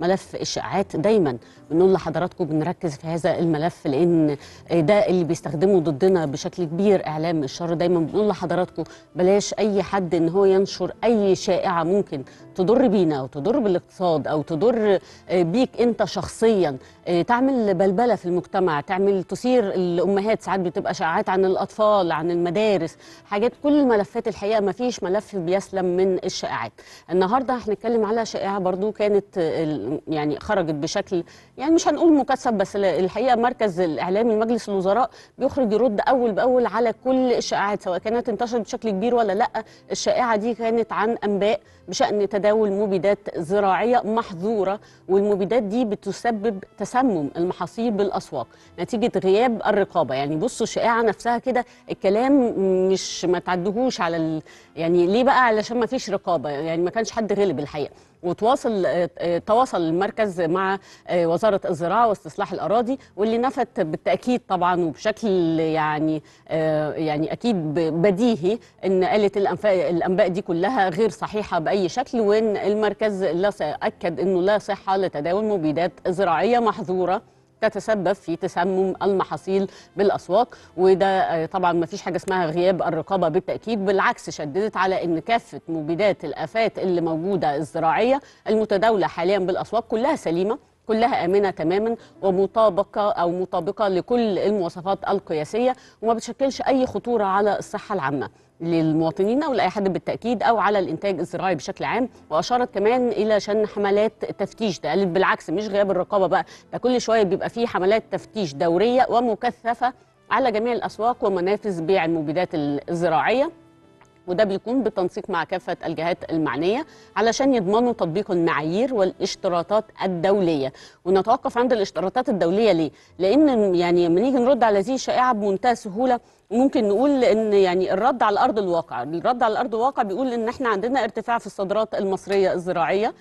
ملف الشائعات دايما بنقول لحضراتكم بنركز في هذا الملف لان ده اللي بيستخدمه ضدنا بشكل كبير اعلام الشر دايما بنقول لحضراتكم بلاش اي حد ان هو ينشر اي شائعه ممكن تضر بينا او تضر بالاقتصاد او تضر بيك انت شخصيا تعمل بلبله في المجتمع تعمل تثير الامهات ساعات بتبقى شائعات عن الاطفال عن المدارس حاجات كل الملفات الحقيقه ما فيش ملف بيسلم من الشائعات النهارده هنتكلم على شائعه برضو كانت يعني خرجت بشكل يعني مش هنقول مكثف بس الحقيقه مركز الاعلامي لمجلس الوزراء بيخرج يرد اول باول على كل الشائعات سواء كانت انتشرت بشكل كبير ولا لا الشائعه دي كانت عن انباء بشان تداول مبيدات زراعيه محظوره والمبيدات دي بتسبب تسمم المحاصيل بالاسواق نتيجه غياب الرقابه يعني بصوا الشائعه نفسها كده الكلام مش ما تعدهوش على ال... يعني ليه بقى علشان ما فيش رقابه يعني ما كانش حد غلب الحقيقه وتواصل آه، آه، تواصل المركز مع آه، وزاره الزراعه واستصلاح الاراضي واللي نفت بالتاكيد طبعا وبشكل يعني يعني اكيد بديهي ان قالت الانباء دي كلها غير صحيحه باي شكل وان المركز لا اكد انه لا صحه لتداول مبيدات زراعيه محظوره تتسبب في تسمم المحاصيل بالاسواق وده آه، طبعا ما فيش حاجه اسمها غياب الرقابه بالتاكيد بالعكس شددت على ان كافه مبيدات الافات اللي موجوده الزراعيه المتداوله حاليا بالاسواق كلها سليمه كلها آمنة تماما ومطابقة أو مطابقة لكل المواصفات القياسية وما بتشكلش أي خطورة على الصحة العامة للمواطنين او لاي حد بالتاكيد او على الانتاج الزراعي بشكل عام واشارت كمان الى شن حملات تفتيش ده قالت بالعكس مش غياب الرقابه بقى ده كل شويه بيبقى فيه حملات تفتيش دوريه ومكثفه على جميع الاسواق ومنافذ بيع المبيدات الزراعيه وده بيكون بالتنسيق مع كافة الجهات المعنية علشان يضمنوا تطبيق المعايير والاشتراطات الدولية ونتوقف عند الاشتراطات الدولية ليه؟ لأن يعني لما نيجي نرد على هذه الشائعة بمنتهى السهولة ممكن نقول ان يعني الرد على ارض الواقع الرد على ارض الواقع بيقول ان احنا عندنا ارتفاع في الصادرات المصريه الزراعيه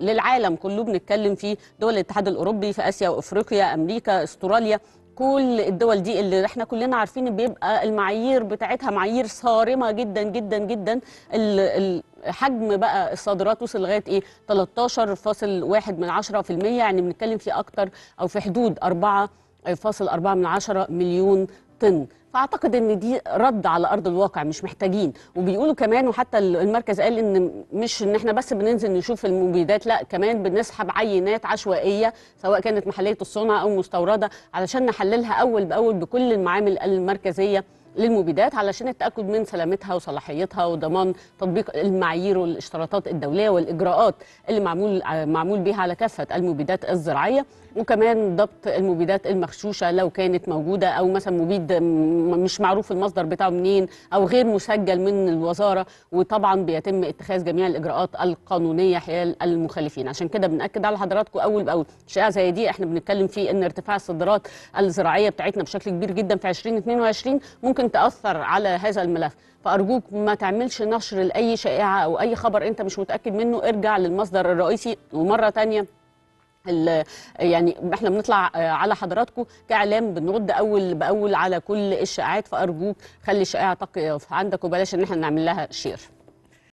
للعالم كله بنتكلم فيه دول الاتحاد الاوروبي في اسيا وافريقيا امريكا استراليا كل الدول دي اللي احنا كلنا عارفين بيبقى المعايير بتاعتها معايير صارمه جدا جدا جدا حجم بقى الصادرات وصل لغايه ايه 13.1 من 10% يعني بنتكلم في اكتر او في حدود 4 فاصل أربعة من عشرة مليون الطن فاعتقد ان دي رد على ارض الواقع مش محتاجين وبيقولوا كمان وحتى المركز قال ان مش ان احنا بس بننزل نشوف المبيدات لا كمان بنسحب عينات عشوائيه سواء كانت محليه الصنع او مستورده علشان نحللها اول باول بكل المعامل المركزيه للمبيدات علشان التاكد من سلامتها وصلاحيتها وضمان تطبيق المعايير والاشتراطات الدوليه والاجراءات اللي معمول معمول بها على كافه المبيدات الزراعيه وكمان ضبط المبيدات المغشوشه لو كانت موجوده او مثلا مبيد مش معروف المصدر بتاعه منين او غير مسجل من الوزاره وطبعا بيتم اتخاذ جميع الاجراءات القانونيه حيال المخالفين عشان كده بناكد على حضراتكم اول باول شائعه زي دي احنا بنتكلم في ان ارتفاع الصادرات الزراعيه بتاعتنا بشكل كبير جدا في 2022 ممكن ممكن تاثر على هذا الملف فارجوك ما تعملش نشر لاي شائعه او اي خبر انت مش متاكد منه ارجع للمصدر الرئيسي ومره ثانيه يعني احنا بنطلع آه، على حضراتكم كاعلام بنرد اول باول على كل الشائعات فارجوك خلي الشائعه تقف عندك وبلاش ان احنا نعمل لها شير